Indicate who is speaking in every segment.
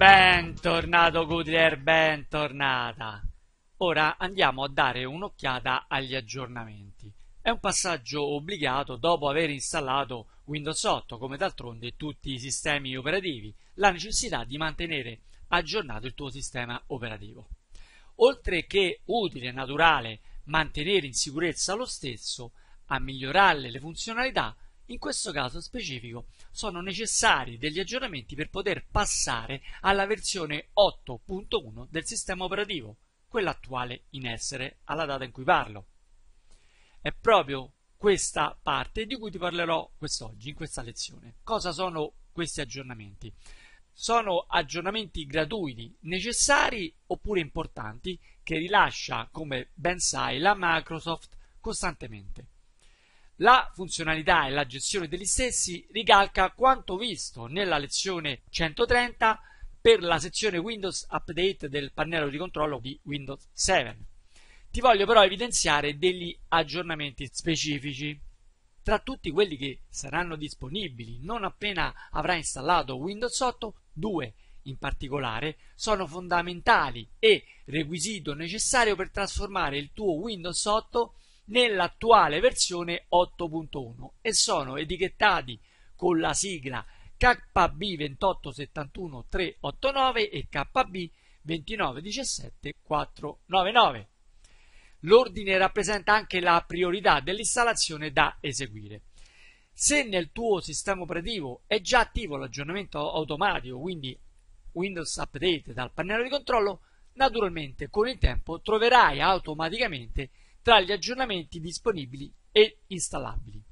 Speaker 1: Bentornato Goodyear, bentornata! Ora andiamo a dare un'occhiata agli aggiornamenti. È un passaggio obbligato dopo aver installato Windows 8, come d'altronde tutti i sistemi operativi, la necessità di mantenere aggiornato il tuo sistema operativo. Oltre che utile e naturale mantenere in sicurezza lo stesso, a migliorarle le funzionalità, in questo caso specifico sono necessari degli aggiornamenti per poter passare alla versione 8.1 del sistema operativo, quella attuale in essere alla data in cui parlo. È proprio questa parte di cui ti parlerò quest'oggi, in questa lezione. Cosa sono questi aggiornamenti? Sono aggiornamenti gratuiti, necessari oppure importanti che rilascia, come ben sai, la Microsoft costantemente. La funzionalità e la gestione degli stessi ricalca quanto visto nella lezione 130 per la sezione Windows Update del pannello di controllo di Windows 7. Ti voglio però evidenziare degli aggiornamenti specifici. Tra tutti quelli che saranno disponibili non appena avrai installato Windows 8, due in particolare sono fondamentali e requisito necessario per trasformare il tuo Windows 8 nell'attuale versione 8.1 e sono etichettati con la sigla KB 2871389 e KB 2917499 L'ordine rappresenta anche la priorità dell'installazione da eseguire. Se nel tuo sistema operativo è già attivo l'aggiornamento automatico, quindi Windows Update dal pannello di controllo, naturalmente con il tempo troverai automaticamente il tra gli aggiornamenti disponibili e installabili.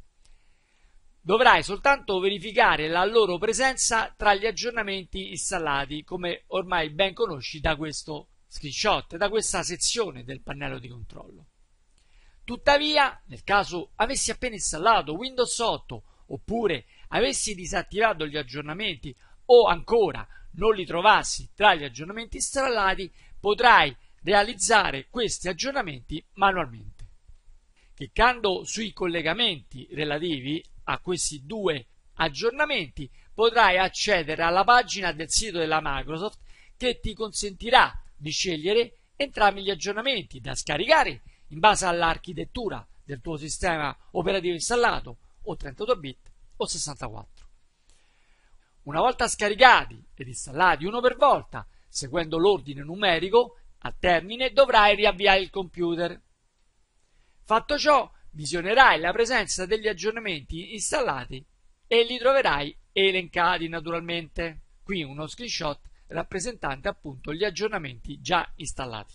Speaker 1: Dovrai soltanto verificare la loro presenza tra gli aggiornamenti installati, come ormai ben conosci da questo screenshot, da questa sezione del pannello di controllo. Tuttavia, nel caso avessi appena installato Windows 8 oppure avessi disattivato gli aggiornamenti o ancora non li trovassi tra gli aggiornamenti installati, potrai realizzare questi aggiornamenti manualmente. Cliccando sui collegamenti relativi a questi due aggiornamenti potrai accedere alla pagina del sito della Microsoft che ti consentirà di scegliere entrambi gli aggiornamenti da scaricare in base all'architettura del tuo sistema operativo installato o 32 bit o 64. Una volta scaricati ed installati uno per volta, seguendo l'ordine numerico a termine dovrai riavviare il computer. Fatto ciò, visionerai la presenza degli aggiornamenti installati e li troverai elencati naturalmente. Qui uno screenshot rappresentante appunto gli aggiornamenti già installati.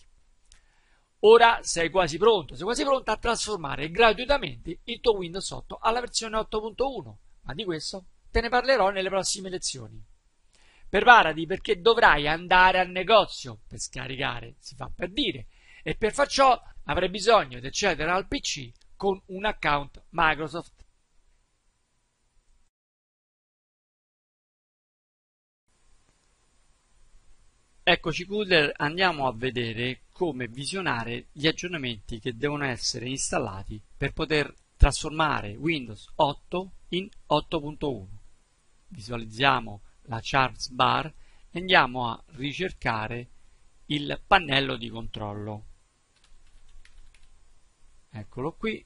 Speaker 1: Ora sei quasi pronto, sei quasi pronto a trasformare gratuitamente il tuo Windows 8 alla versione 8.1, ma di questo te ne parlerò nelle prossime lezioni. Preparati perché dovrai andare al negozio per scaricare, si fa per dire, e per far ciò avrai bisogno di accedere al PC con un account Microsoft. Eccoci Cooler, andiamo a vedere come visionare gli aggiornamenti che devono essere installati per poter trasformare Windows 8 in 8.1. Visualizziamo la charts Bar e andiamo a ricercare il pannello di controllo eccolo qui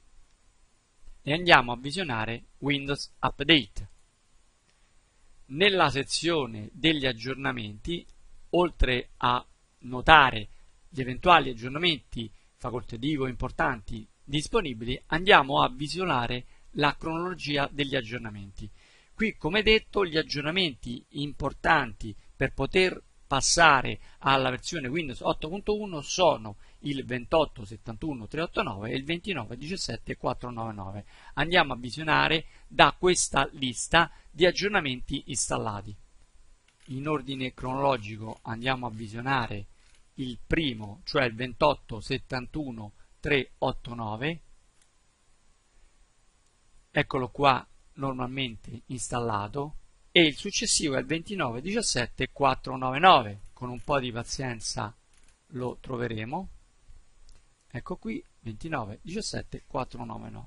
Speaker 1: e andiamo a visionare Windows Update nella sezione degli aggiornamenti oltre a notare gli eventuali aggiornamenti facoltativo importanti disponibili andiamo a visionare la cronologia degli aggiornamenti Qui, come detto, gli aggiornamenti importanti per poter passare alla versione Windows 8.1 sono il 28.71.389 e il 29.17.499. Andiamo a visionare da questa lista di aggiornamenti installati. In ordine cronologico andiamo a visionare il primo, cioè il 28.71.389. Eccolo qua normalmente installato e il successivo è il 2917499 con un po' di pazienza lo troveremo ecco qui 2917499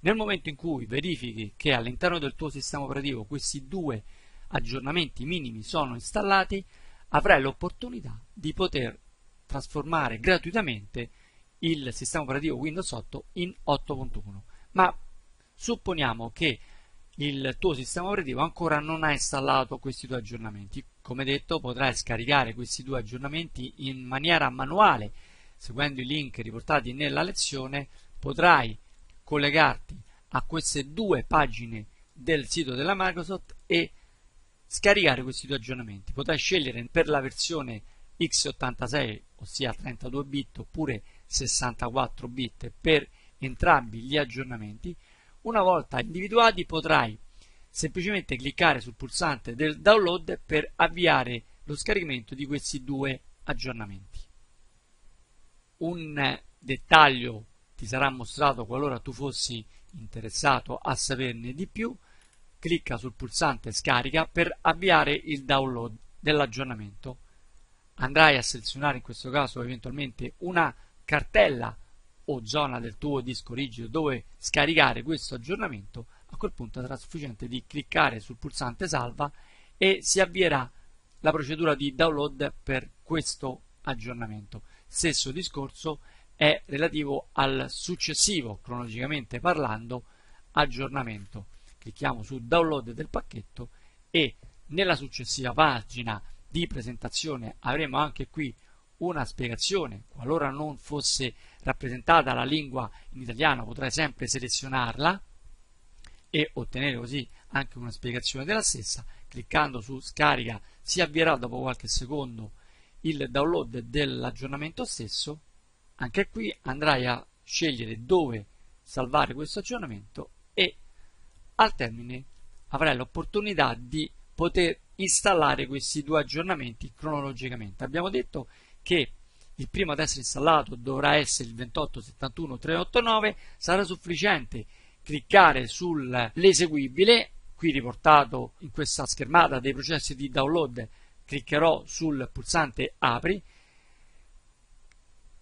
Speaker 1: nel momento in cui verifichi che all'interno del tuo sistema operativo questi due aggiornamenti minimi sono installati avrai l'opportunità di poter trasformare gratuitamente il sistema operativo Windows 8 in 8.1 ma supponiamo che il tuo sistema operativo ancora non ha installato questi due aggiornamenti. Come detto potrai scaricare questi due aggiornamenti in maniera manuale, seguendo i link riportati nella lezione potrai collegarti a queste due pagine del sito della Microsoft e scaricare questi due aggiornamenti. Potrai scegliere per la versione x86, ossia 32 bit oppure 64 bit per entrambi gli aggiornamenti una volta individuati potrai semplicemente cliccare sul pulsante del download per avviare lo scaricamento di questi due aggiornamenti. Un dettaglio ti sarà mostrato qualora tu fossi interessato a saperne di più, clicca sul pulsante scarica per avviare il download dell'aggiornamento. Andrai a selezionare in questo caso eventualmente una cartella o zona del tuo disco rigido dove scaricare questo aggiornamento, a quel punto sarà sufficiente di cliccare sul pulsante salva e si avvierà la procedura di download per questo aggiornamento. Stesso discorso è relativo al successivo, cronologicamente parlando, aggiornamento. Clicchiamo su download del pacchetto e nella successiva pagina di presentazione avremo anche qui una spiegazione, qualora non fosse rappresentata la lingua in italiano potrai sempre selezionarla e ottenere così anche una spiegazione della stessa, cliccando su scarica si avvierà dopo qualche secondo il download dell'aggiornamento stesso, anche qui andrai a scegliere dove salvare questo aggiornamento e al termine avrai l'opportunità di poter installare questi due aggiornamenti cronologicamente. Abbiamo detto che che il primo ad essere installato dovrà essere il 2871389, sarà sufficiente cliccare sull'eseguibile, qui riportato in questa schermata dei processi di download, cliccherò sul pulsante apri,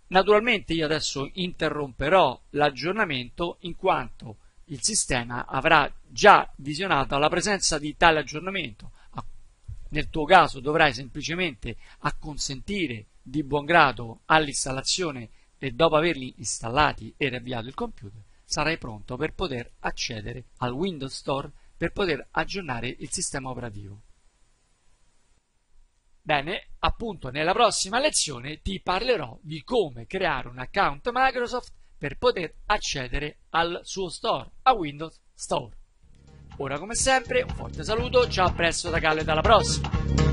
Speaker 1: Naturalmente io adesso interromperò l'aggiornamento in quanto il sistema avrà già visionato la presenza di tale aggiornamento. Nel tuo caso dovrai semplicemente acconsentire di buon grado all'installazione e dopo averli installati e riavviato il computer sarai pronto per poter accedere al Windows Store per poter aggiornare il sistema operativo. Bene, appunto nella prossima lezione ti parlerò di come creare un account Microsoft per poter accedere al suo store, a Windows Store. Ora come sempre un forte saluto, ciao a presto da Calle e alla prossima!